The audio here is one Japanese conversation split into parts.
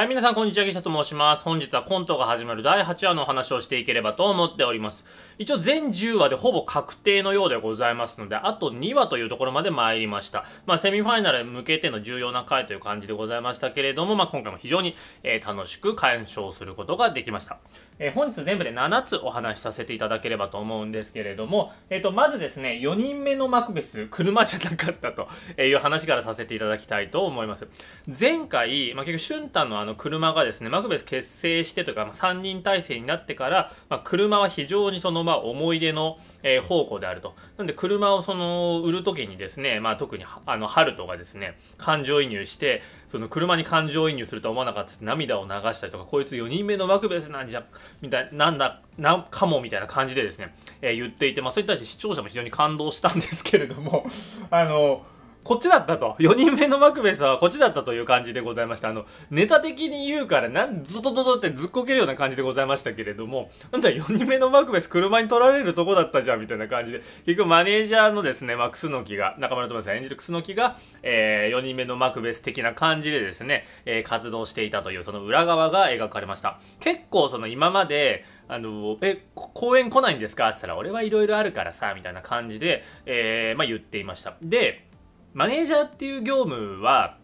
はい、皆さん、こんにちは。ギシャと申します。本日はコントが始まる第8話のお話をしていければと思っております。一応、全10話でほぼ確定のようでございますので、あと2話というところまで参りました。まあ、セミファイナルへ向けての重要な回という感じでございましたけれども、まあ、今回も非常に、えー、楽しく鑑賞することができました。え本日全部で7つお話しさせていただければと思うんですけれども、えっ、と、まずですね、4人目のマクベス、車じゃなかったという話からさせていただきたいと思います。前回、まあ、結局、シュンタンのあの車がですね、マクベス結成してというか、まあ、3人体制になってから、まあ、車は非常にその、まあ、思い出の、えー、方向であると。なんで、車をその、売る時にですね、まあ特に、あの、ハルトがですね、感情移入して、その、車に感情移入するとは思わなかったって涙を流したりとか、こいつ4人目のマクベスなんじゃ、みたいな、なんだ、なんかも、みたいな感じでですね、えー、言っていて、まあそれに対して視聴者も非常に感動したんですけれども、あの、こっちだったと。4人目のマクベスはこっちだったという感じでございました。あの、ネタ的に言うから、なん、ずっととってずっこけるような感じでございましたけれども、なんだ4人目のマクベス車に取られるとこだったじゃん、みたいな感じで。結局マネージャーのですね、まあ、ノ木が、中村友さん演じる楠木が、えー、4人目のマクベス的な感じでですね、えー、活動していたという、その裏側が描かれました。結構その今まで、あの、え、公演来ないんですかって言ったら、俺はいろいろあるからさ、みたいな感じで、えー、まあ、言っていました。で、マネージャーっていう業務は、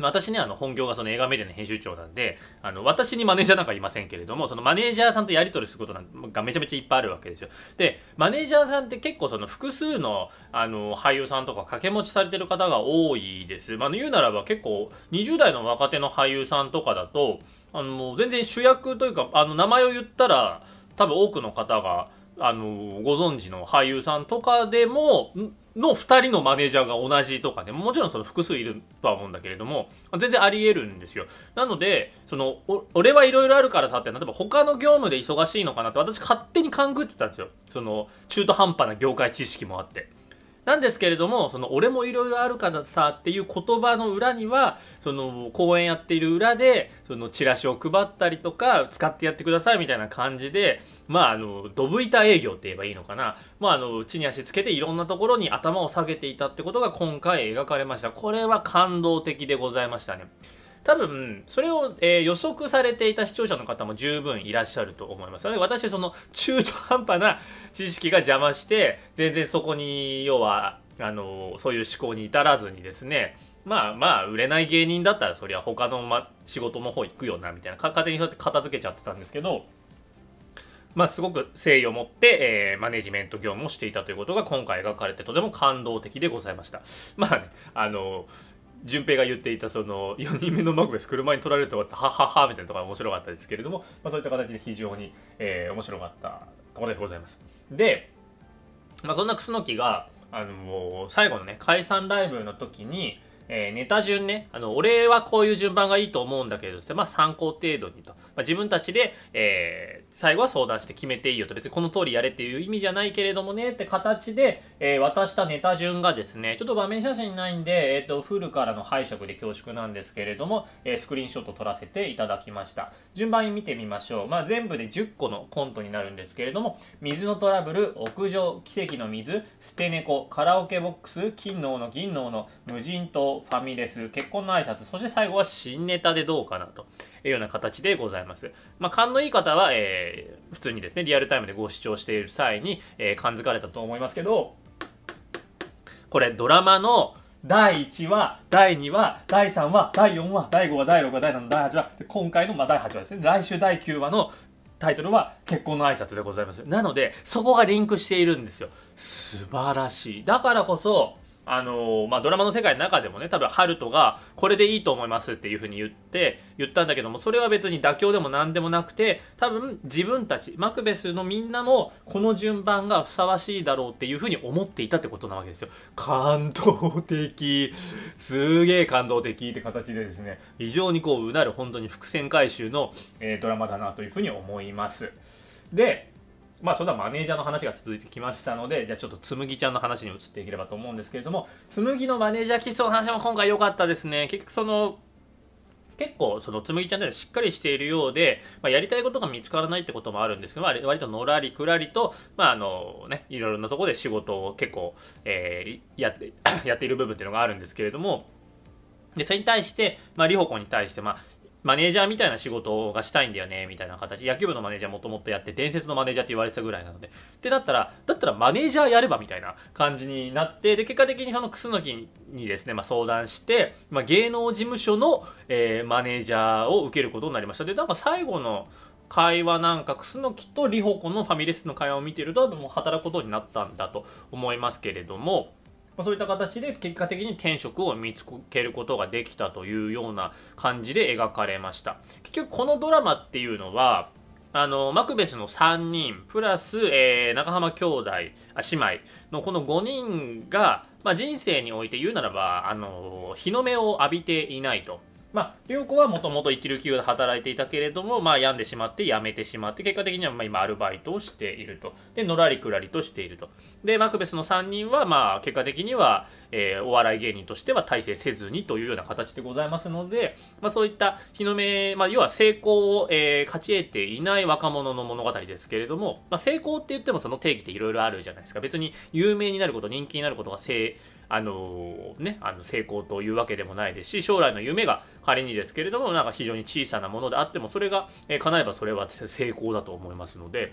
私ね、あの、本業がその映画メディアの編集長なんで、あの、私にマネージャーなんかいませんけれども、そのマネージャーさんとやり取りすることなんがめちゃめちゃいっぱいあるわけですよ。で、マネージャーさんって結構その複数の、あの、俳優さんとか掛け持ちされてる方が多いです。まあ、言うならば結構、20代の若手の俳優さんとかだと、あの、全然主役というか、あの、名前を言ったら、多分多くの方が、あの、ご存知の俳優さんとかでも、の2人のマネージャーが同じとかね、もちろんその複数いるとは思うんだけれども、全然あり得るんですよ。なので、その、俺はいろいろあるからさって、例えば他の業務で忙しいのかなって私勝手に勘ぐってたんですよ。その、中途半端な業界知識もあって。なんですけれども、その俺もいろいろあるからさっていう言葉の裏には、その公演やっている裏で、そのチラシを配ったりとか、使ってやってくださいみたいな感じで、まああの、ドブ板営業って言えばいいのかな。まああの、地に足つけていろんなところに頭を下げていたってことが今回描かれました。これは感動的でございましたね。多分、それを、えー、予測されていた視聴者の方も十分いらっしゃると思います。ので、私、その、中途半端な知識が邪魔して、全然そこに、要は、あの、そういう思考に至らずにですね、まあまあ、売れない芸人だったら、そりゃ他の、ま、仕事の方行くよな、みたいな、勝手にそうやって片付けちゃってたんですけど、まあ、すごく誠意を持って、えー、マネジメント業務をしていたということが今回描かれてとても感動的でございました。まあね、あのー、順平が言っていたその4人目のマグベス車に取られるとかったはははみたいなところが面白かったですけれども、まあ、そういった形で非常に、えー、面白かったところでございますで、まあ、そんな楠木が、あのー、最後のね解散ライブの時に、えー、ネタ順ねあの俺はこういう順番がいいと思うんだけどまあ、参考程度にとまあ、自分たちで、えー、最後は相談して決めていいよと、別にこの通りやれっていう意味じゃないけれどもねって形で、えー、渡したネタ順がですね、ちょっと場面写真ないんで、えっ、ー、と、フルからの拝借で恐縮なんですけれども、えスクリーンショット撮らせていただきました。順番に見てみましょう。まあ、全部で10個のコントになるんですけれども、水のトラブル、屋上、奇跡の水、捨て猫、カラオケボックス、金のの銀のの無人島、ファミレス、結婚の挨拶、そして最後は新ネタでどうかなと。いうような形でございます。まあ、勘のいい方は、えー、普通にですね、リアルタイムでご視聴している際に、えー、感づかれたと思いますけど、これ、ドラマの、第1話、第2話、第3話、第4話、第5話、第6話、第7話、第8話、で今回の、まあ、第8話ですね、来週第9話のタイトルは結婚の挨拶でございます。なので、そこがリンクしているんですよ。素晴らしい。だからこそ、あのー、まあ、ドラマの世界の中でもね多分ハルトがこれでいいと思いますっていうふうに言って言ったんだけどもそれは別に妥協でも何でもなくて多分自分たちマクベスのみんなもこの順番がふさわしいだろうっていうふうに思っていたってことなわけですよ感動的すげえ感動的って形でですね非常にこううなる本当に伏線回収の、えー、ドラマだなというふうに思いますでまあ、それなはマネージャーの話が続いてきましたので、じゃあちょっと紬ちゃんの話に移っていければと思うんですけれども、紬のマネージャー基礎の話も今回良かったですね。結局その、結構その紬ちゃんではしっかりしているようで、まあ、やりたいことが見つからないってこともあるんですけど、まあ、割とのらりくらりと、まああのね、いろいろなところで仕事を結構、えー、やって やっている部分っていうのがあるんですけれども、でそれに対して、まあ、リホコに対して、まあ、マネージャーみたいな仕事がしたいんだよねみたいな形野球部のマネージャーもともとやって伝説のマネージャーって言われてたぐらいなのでってなったらだったらマネージャーやればみたいな感じになってで結果的にその楠キにですね、まあ、相談して、まあ、芸能事務所の、えー、マネージャーを受けることになりましたでなんか最後の会話なんか楠キとリホコのファミレスの会話を見てると多分もう働くことになったんだと思いますけれどもまあ、そういった形で結果的に天職を見つけることができたというような感じで描かれました結局このドラマっていうのはあのマクベスの3人プラス、えー、長浜兄弟あ姉妹のこの5人が、まあ、人生において言うならばあの日の目を浴びていないとまあ、良子はもともと一流企業で働いていたけれども、まあ、病んでしまって辞めてしまって、結果的にはまあ今アルバイトをしていると。で、のらりくらりとしていると。で、マクベスの3人は、まあ、結果的には、えー、お笑い芸人としては大成せずにというような形でございますので、まあ、そういった日の目、まあ、要は成功を、えー、勝ち得ていない若者の物語ですけれども、まあ、成功って言ってもその定義っていろいろあるじゃないですか。別に有名になること、人気になることが成功あのね、あの成功というわけでもないですし将来の夢が仮にですけれどもなんか非常に小さなものであってもそれが叶えばそれは成功だと思いますので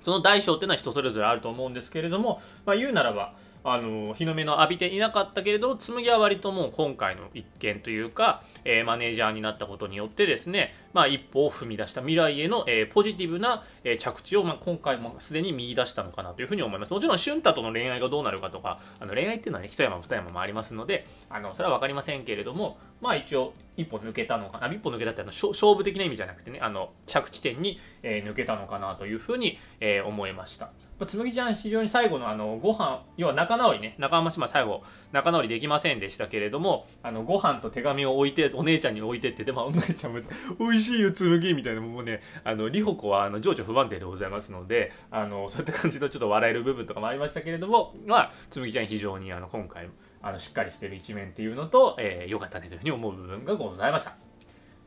その大小っていうのは人それぞれあると思うんですけれども、まあ、言うならばあの日の目の浴びていなかったけれど紬は割ともう今回の一件というか、えー、マネージャーになったことによってですね、まあ、一歩を踏み出した未来への、えー、ポジティブな、えー、着地を、まあ、今回もすでに見出したのかなというふうに思いますもちろん俊太との恋愛がどうなるかとかあの恋愛っていうのはね一山二山もありますのであのそれは分かりませんけれどもまあ一応一歩抜けたのかな一歩抜けたってあの勝負的な意味じゃなくてねあの着地点に、えー、抜けたのかなというふうに、えー、思いましたつむぎちゃん非常に最後のあのご飯要は仲直りね中間島最後仲直りできませんでしたけれどもあのご飯と手紙を置いてお姉ちゃんに置いてってでもお姉ちゃんも「美味しいよつむぎみたいなもうねあのりほ子はあの情緒不安定でございますのであのそういった感じのちょっと笑える部分とかもありましたけれどもまあぎちゃん非常にあの今回も。あのしっかりしてる一面っていうのと良、えー、かったねというふうに思う部分がございました。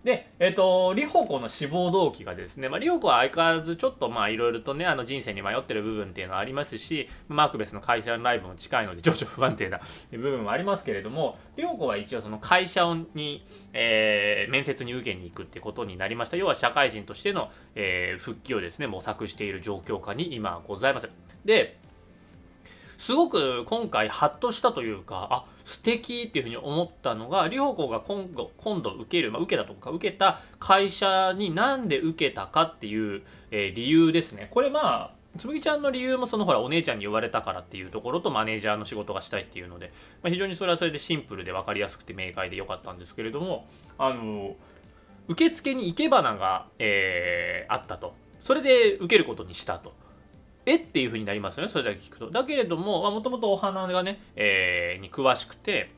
で、えっ、ー、と、リホコの志望動機がですね、まあ、リホコは相変わらずちょっとまあいろいろとね、あの人生に迷ってる部分っていうのはありますし、マークベスの会社のライブも近いので、情緒不安定な 部分もありますけれども、リホコは一応その会社に、えー、面接に受けに行くってことになりました。要は社会人としての、えー、復帰をですね、模索している状況下に今ございます。で、すごく今回ハッとしたというかあ素敵っていうふうに思ったのが両方が今度今度受ける、まあ、受けたとか受けた会社になんで受けたかっていう、えー、理由ですねこれまあつむぎちゃんの理由もそのほらお姉ちゃんに言われたからっていうところとマネージャーの仕事がしたいっていうので、まあ、非常にそれはそれでシンプルで分かりやすくて明快で良かったんですけれどもあの受付に生け花が、えー、あったとそれで受けることにしたとえっていう風になりますよね、それだけ聞くと。だけれども、もともとお花がね、えー、に詳しくて、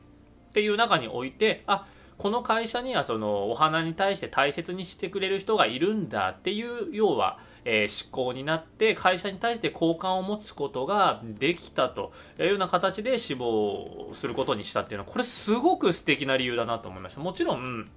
っていう中において、あ、この会社にはそのお花に対して大切にしてくれる人がいるんだっていう要は、えー、思考になって会社に対して好感を持つことができたというような形で志望することにしたっていうのはこれすごく素敵な理由だなと思いました。もちろん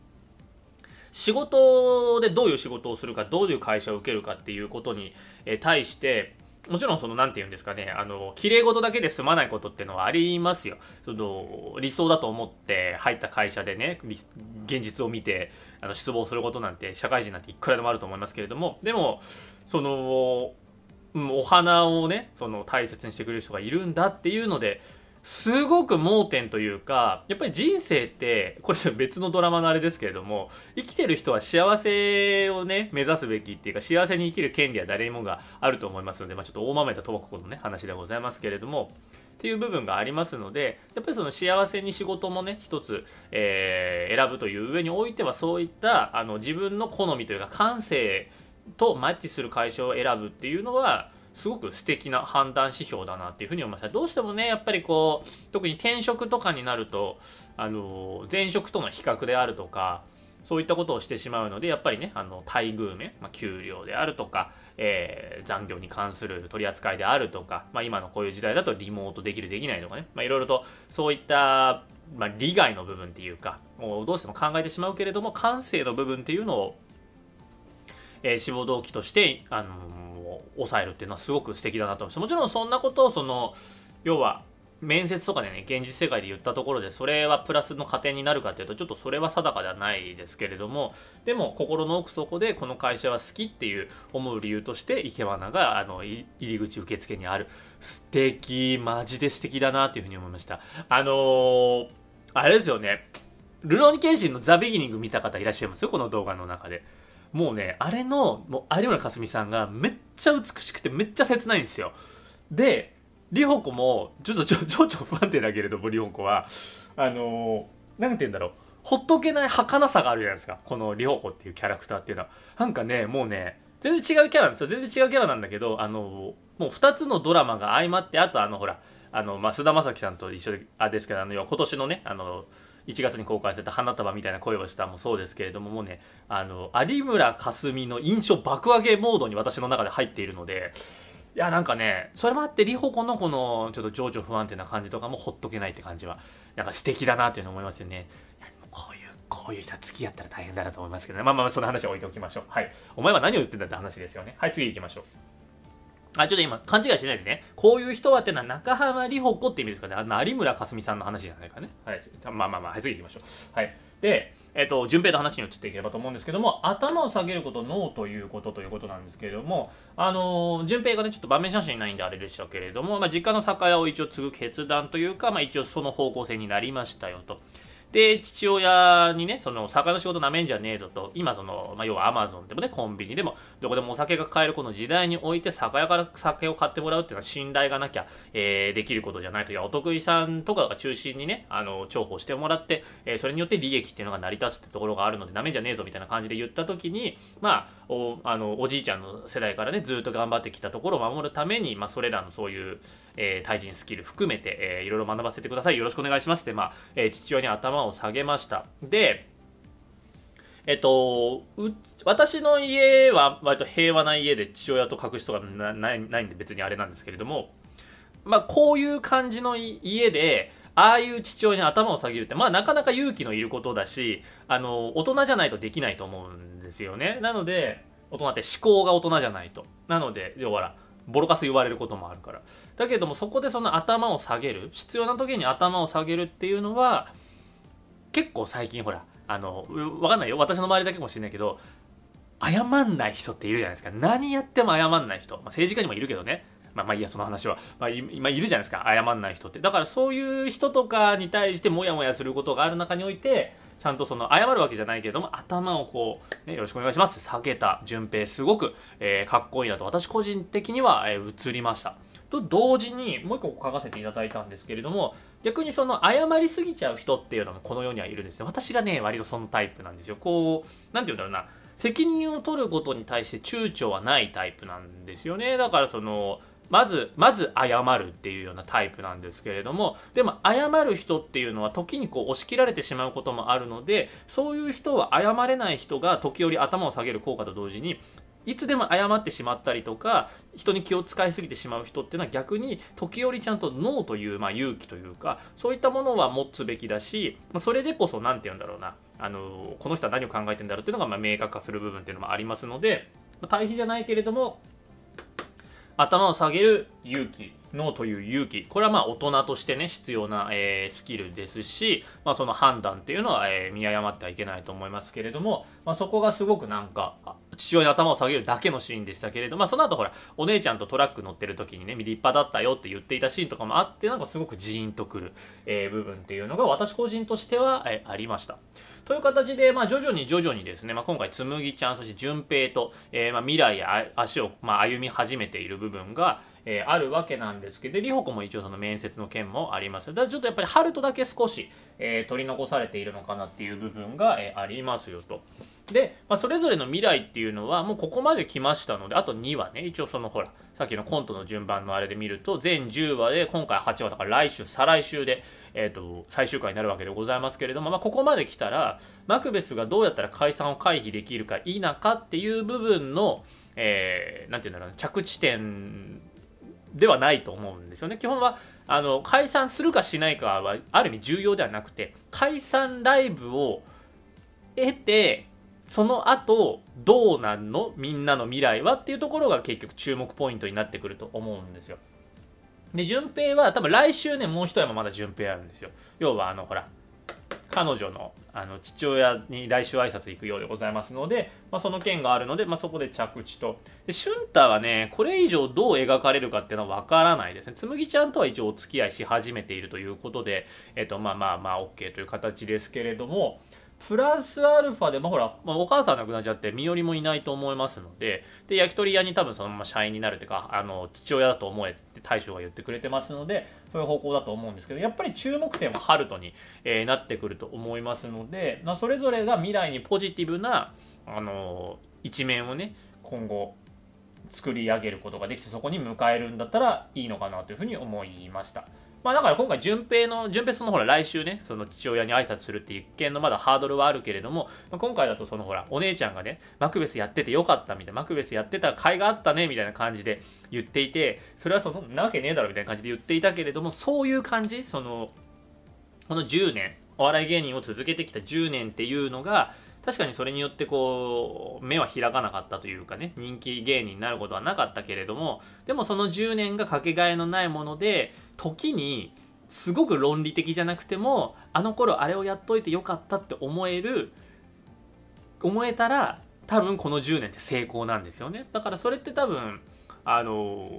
仕事でどういう仕事をするかどういう会社を受けるかっていうことに対してもちろんその、なんて言うんですかね、あの、綺麗事だけで済まないことってのはありますよ。その、理想だと思って入った会社でね、現実を見て、あの、失望することなんて、社会人なんていくらでもあると思いますけれども、でも、その、お花をね、その大切にしてくれる人がいるんだっていうので、すごく盲点というかやっぱり人生ってこれ別のドラマのあれですけれども生きてる人は幸せをね目指すべきっていうか幸せに生きる権利は誰にもがあると思いますので、まあ、ちょっと大豆田ともこのね話でございますけれども。っていう部分がありますのでやっぱりその幸せに仕事もね一つ、えー、選ぶという上においてはそういったあの自分の好みというか感性とマッチする会社を選ぶっていうのはすごく素敵な判断指標だなっていうふうに思いました。どうしてもね、やっぱりこう、特に転職とかになると、あの、前職との比較であるとか、そういったことをしてしまうので、やっぱりね、あの、待遇面、まあ、給料であるとか、えー、残業に関する取り扱いであるとか、まあ、今のこういう時代だとリモートできる、できないとかね、まあ、いろいろとそういった、まあ、利害の部分っていうか、もうどうしても考えてしまうけれども、感性の部分っていうのを、えー、志望動機として、あのー抑えるっていうのはすごく素敵だなと思いましもちろんそんなことをその要は面接とかでね現実世界で言ったところでそれはプラスの加点になるかっていうとちょっとそれは定かではないですけれどもでも心の奥底でこの会社は好きっていう思う理由として生け花があの入り口受付にある素敵マジで素敵だなというふうに思いましたあのー、あれですよねルローニケンシンのザ・ビギニング見た方いらっしゃいますよこの動画の中でもうねあれのもう有村架純さんがめっちゃ美しくてめっちゃ切ないんですよでリホコもちょっとちょ ちょ不安定だけれどもリホコはあのなんて言うんだろうほっとけない儚さがあるじゃないですかこのリホコっていうキャラクターっていうのはなんかねもうね全然違うキャラなんですよ全然違うキャラなんだけどあのもう2つのドラマが相まってあとあのほらあの、まあ、菅田将暉さんと一緒であですけどあの今年のねあの1月に公開された花束みたいな声をしたもそうですけれども、もうね、あの、有村架純の印象爆上げモードに私の中で入っているので、いや、なんかね、それもあって、リホコのこの、ちょっと情緒不安定な感じとかもほっとけないって感じは、なんか素敵だなっていうの思いますよね。こういう、こういう人は付き合ったら大変だなと思いますけどね。まあまあ、その話は置いておきましょう。はい。お前は何を言ってんだって話ですよね。はい、次行きましょう。あ、ちょっと今、勘違いしないでね。こういう人はってのは中浜里穂子って意味ですかね。あの、有村架純さんの話じゃないかね。はい。まあまあまあ、はい、次行きましょう。はい。で、えっと、順平の話に移っていければと思うんですけども、頭を下げること、ーということということなんですけれども、あのー、順平がね、ちょっと場面写真ないんであれでしたけれども、まあ、実家の酒屋を一応継ぐ決断というか、まあ、一応その方向性になりましたよと。で、父親にね、その、酒の仕事なめんじゃねえぞと、今その、まあ、要はアマゾンでもね、コンビニでも、どこでもお酒が買えるこの時代において、酒屋から酒を買ってもらうっていうのは信頼がなきゃ、えー、できることじゃないと、いや、お得意さんとかが中心にね、あの、重宝してもらって、えー、それによって利益っていうのが成り立つってところがあるので、なめんじゃねえぞみたいな感じで言った時に、まあ、お、あの、おじいちゃんの世代からね、ずっと頑張ってきたところを守るために、まあ、それらのそういう、えー、対人スキル含めて、えー、いろいろ学ばせてください。よろしくお願いします。で、まあ、えー、父親に頭を下げました。で、えっと、私の家は割と平和な家で父親と隠しとかないないんで別にあれなんですけれども、まあ、こういう感じの家で、ああいう父親に頭を下げるって、まあ、なかなか勇気のいることだし、あの、大人じゃないとできないと思うんですよね。なので、大人って思考が大人じゃないと。なので、要は、ボロカス言われることもあるからだけどもそこでその頭を下げる必要な時に頭を下げるっていうのは結構最近ほらあの分かんないよ私の周りだけかもしれないけど謝んない人っているじゃないですか何やっても謝んない人、まあ、政治家にもいるけどねまあ、まあいいやその話は、まあ、今いるじゃないですか謝んない人ってだからそういう人とかに対してモヤモヤすることがある中においてちゃんとその謝るわけじゃないけれども頭をこう、ね、よろしくお願いします避けた順平すごく、えー、かっこいいなと私個人的には、えー、映りましたと同時にもう一個書かせていただいたんですけれども逆にその謝りすぎちゃう人っていうのもこの世にはいるんですね私がね割とそのタイプなんですよこう何て言うんだろうな責任を取ることに対して躊躇はないタイプなんですよねだからそのまず、まず謝るっていうようなタイプなんですけれども、でも謝る人っていうのは時にこう押し切られてしまうこともあるので、そういう人は謝れない人が時折頭を下げる効果と同時に、いつでも謝ってしまったりとか、人に気を使いすぎてしまう人っていうのは逆に時折ちゃんとノーという、まあ、勇気というか、そういったものは持つべきだし、それでこそ何て言うんだろうな、あの、この人は何を考えてんだろうっていうのがま明確化する部分っていうのもありますので、対比じゃないけれども、頭を下げる勇気、のという勇気。これはまあ大人としてね、必要な、えー、スキルですし、まあその判断っていうのは、えー、見誤ってはいけないと思いますけれども、まあそこがすごくなんか、父親に頭を下げるだけのシーンでしたけれど、まあその後ほら、お姉ちゃんとトラック乗ってる時にね、立派だったよって言っていたシーンとかもあって、なんかすごくジーンとくる、えー、部分っていうのが私個人としては、えー、ありました。という形で、まあ、徐々に徐々にですね、まあ、今回、つむぎちゃん、そして順平と、えー、まあ、未来へ足を、まあ、歩み始めている部分が、えー、あるわけなんですけど、りほこも一応その面接の件もあります。だからちょっとやっぱり春とだけ少し、えー、取り残されているのかなっていう部分が、えー、ありますよと。で、まあ、それぞれの未来っていうのはもうここまで来ましたので、あと2話ね、一応そのほら、さっきのコントの順番のあれで見ると、全10話で今回8話だから来週、再来週で、えーと、最終回になるわけでございますけれども、まあ、ここまで来たらマクベスがどうやったら解散を回避できるか否かっていう部分の、えー、ていうんだろう着地点ではないと思うんですよね。基本はあの解散するかしないかはある意味重要ではなくて解散ライブを得てその後どうなんのみんなの未来はっていうところが結局注目ポイントになってくると思うんですよ。で、順平は多分来週ね、もう一山まだ順平あるんですよ。要はあの、ほら、彼女のあの父親に来週挨拶行くようでございますので、まあ、その件があるので、まあ、そこで着地とで俊太はねこれ以上どう描かれるかっていうのは分からないですね紬ちゃんとは一応お付き合いし始めているということで、えっと、まあまあまあ OK という形ですけれどもプラスアルファで、まあ、ほら、まあ、お母さん亡くなっちゃって身寄りもいないと思いますのでで焼き鳥屋に多分そのまま社員になるっていうかあの父親だと思えって大将が言ってくれてますのでそういう方向だと思うんですけどやっぱり注目点はハルトに、えー、なってくると思いますので、まあ、それぞれが未来にポジティブな、あのー、一面をね今後作り上げることができてそこに迎えるんだったらいいのかなというふうに思いました。まあだから今回、順平の、順平そのほら来週ね、その父親に挨拶するっていう一見のまだハードルはあるけれども、まあ、今回だとそのほら、お姉ちゃんがね、マクベスやっててよかったみたいな、マクベスやってた甲斐があったねみたいな感じで言っていて、それはそんなわけねえだろみたいな感じで言っていたけれども、そういう感じその、この10年、お笑い芸人を続けてきた10年っていうのが、確かにそれによってこう目は開かなかったというかね人気芸人になることはなかったけれどもでもその10年がかけがえのないもので時にすごく論理的じゃなくてもあの頃あれをやっといてよかったって思える思えたら多分この10年って成功なんですよねだからそれって多分あの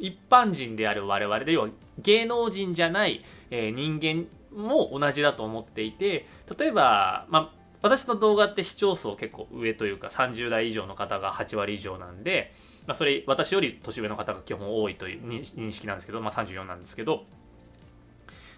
一般人である我々で要は芸能人じゃない、えー、人間も同じだと思っていて例えば、まあ、私の動画って視聴層結構上というか30代以上の方が8割以上なんでまあ、それ私より年上の方が基本多いという認識なんですけど、まあ、34なんですけど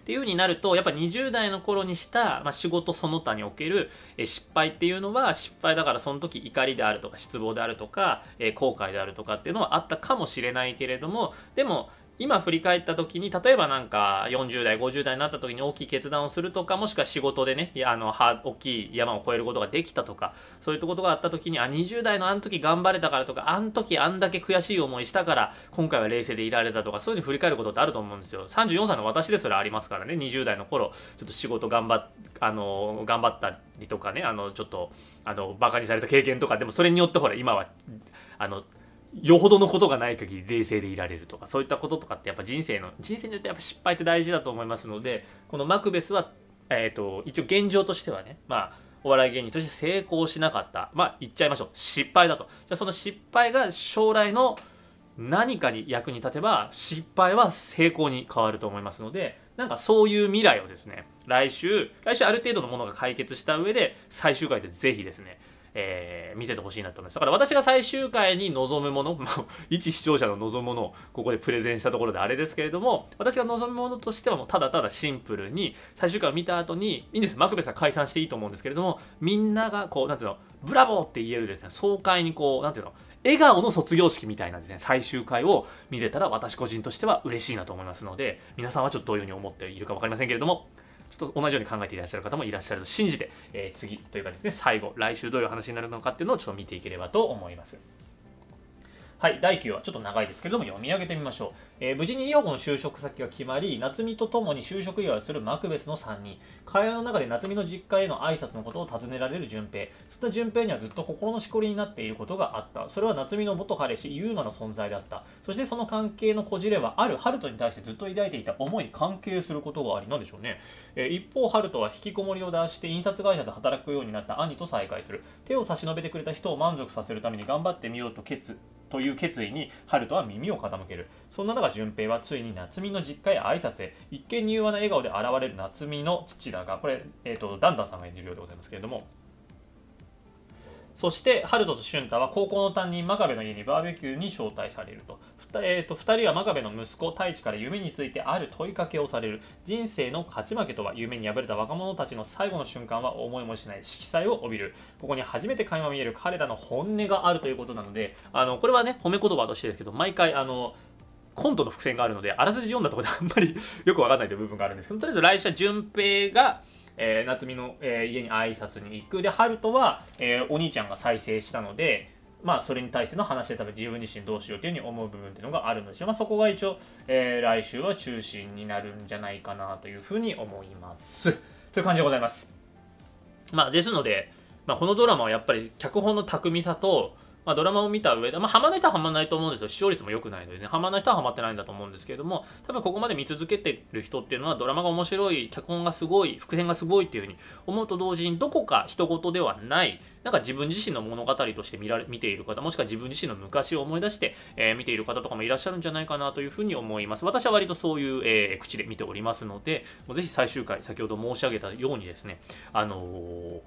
っていうになるとやっぱ20代の頃にした、まあ、仕事その他における失敗っていうのは失敗だからその時怒りであるとか失望であるとか後悔であるとかっていうのはあったかもしれないけれどもでも今振り返った時に例えばなんか40代50代になった時に大きい決断をするとかもしくは仕事でねあの大きい山を越えることができたとかそういったことがあった時にあ20代のあの時頑張れたからとかあの時あんだけ悔しい思いしたから今回は冷静でいられたとかそういうふうに振り返ることってあると思うんですよ34歳の私ですらありますからね20代の頃ちょっと仕事頑張っあの頑張ったりとかねあのちょっとあの馬鹿にされた経験とかでもそれによってほら今はあの。よほどのことがない限り冷静でいられるとかそういったこととかってやっぱ人生の人生によってやっぱ失敗って大事だと思いますのでこのマクベスは、えーと、一応現状としてはねまあお笑い芸人として成功しなかったまあ言っちゃいましょう失敗だとじゃその失敗が将来の何かに役に立てば失敗は成功に変わると思いますのでなんかそういう未来をですね来週来週ある程度のものが解決した上で最終回でぜひですねえー、見ててほしいなと思います。だから私が最終回に望むもの、ま一視聴者の望むものをここでプレゼンしたところであれですけれども、私が望むものとしてはもうただただシンプルに、最終回を見た後に、いいんです、マクベスは解散していいと思うんですけれども、みんながこう、なんていうの、ブラボーって言えるですね、爽快にこう、なんていうの、笑顔の卒業式みたいなですね、最終回を見れたら私個人としては嬉しいなと思いますので、皆さんはちょっとどういうふうに思っているか分かりませんけれども、と同じように考えていらっしゃる方もいらっしゃると信じて、えー、次というかですね、最後、来週どういう話になるのかっていうのをちょっと見ていければと思います。はい、第9話、ちょっと長いですけれども、読み上げてみましょう。えー、無事に涼子の就職先が決まり、夏美と共に就職祝いをするマクベスの3人。会話の中で夏美の実家への挨拶のことを尋ねられる順平。そんな順平にはずっと心のしこりになっていることがあった。それは夏美の元彼氏、ユーマの存在だった。そしてその関係のこじれは、あるル人に対してずっと抱いていた思いに関係することがありなんでしょうね。えー、一方、ル人は引きこもりを出して印刷会社で働くようになった兄と再会する。手を差し伸べてくれた人を満足させるために頑張ってみようと決という決意に春人は耳を傾けるそんな中淳平はついに夏美の実家へ挨拶へ一見柔和な笑顔で現れる夏美の父だがこれ、えーと、ダンダンさんが演じるようでございますけれどもそして、春人と俊太は高校の担任真壁の家にバーベキューに招待されると。えーと、2人は真壁の息子太一から夢についてある問いかけをされる人生の勝ち負けとは夢に敗れた若者たちの最後の瞬間は思いもしない色彩を帯びるここに初めて垣間見える彼らの本音があるということなのであのこれはね褒め言葉としてですけど毎回あのコントの伏線があるのであらすじ読んだところであんまりよくわかんないという部分があるんですけどとりあえず来週は順平がえー、夏美の、えー、家に挨拶に行くで春人は、えー、お兄ちゃんが再生したので、まあ、それに対しての話で多分自分自身どうしようというふうに思う部分っていうのがあるのでしょまあ、そこが一応、えー、来週は中心になるんじゃないかなというふうに思いますという感じでございます、まあ、ですので、まあ、このドラマはやっぱり脚本の巧みさと、まあ、ドラマを見た上で、まあ、ハマない人はハマないと思うんですよ視聴率も良くないのでねハマない人はハマってないんだと思うんですけれども多分ここまで見続けてる人っていうのはドラマが面白い脚本がすごい伏線がすごいっていうふうに思うと同時にどこか人事ではないなんか自分自身の物語として見られ見ている方もしくは自分自身の昔を思い出して、えー、見ている方とかもいらっしゃるんじゃないかなというふうに思います私は割とそういう、えー、口で見ておりますのでぜひ最終回先ほど申し上げたようにですねあのー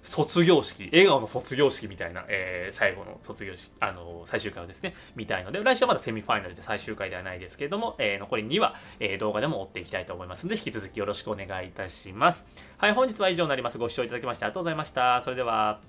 卒業式、笑顔の卒業式みたいな、えー、最後の卒業式、あのー、最終回をですね、見たいので、来週はまだセミファイナルで最終回ではないですけれども、えー、残り2は、えー、動画でも追っていきたいと思いますので、引き続きよろしくお願いいたします。はい、本日は以上になります。ご視聴いただきましてありがとうございました。それでは、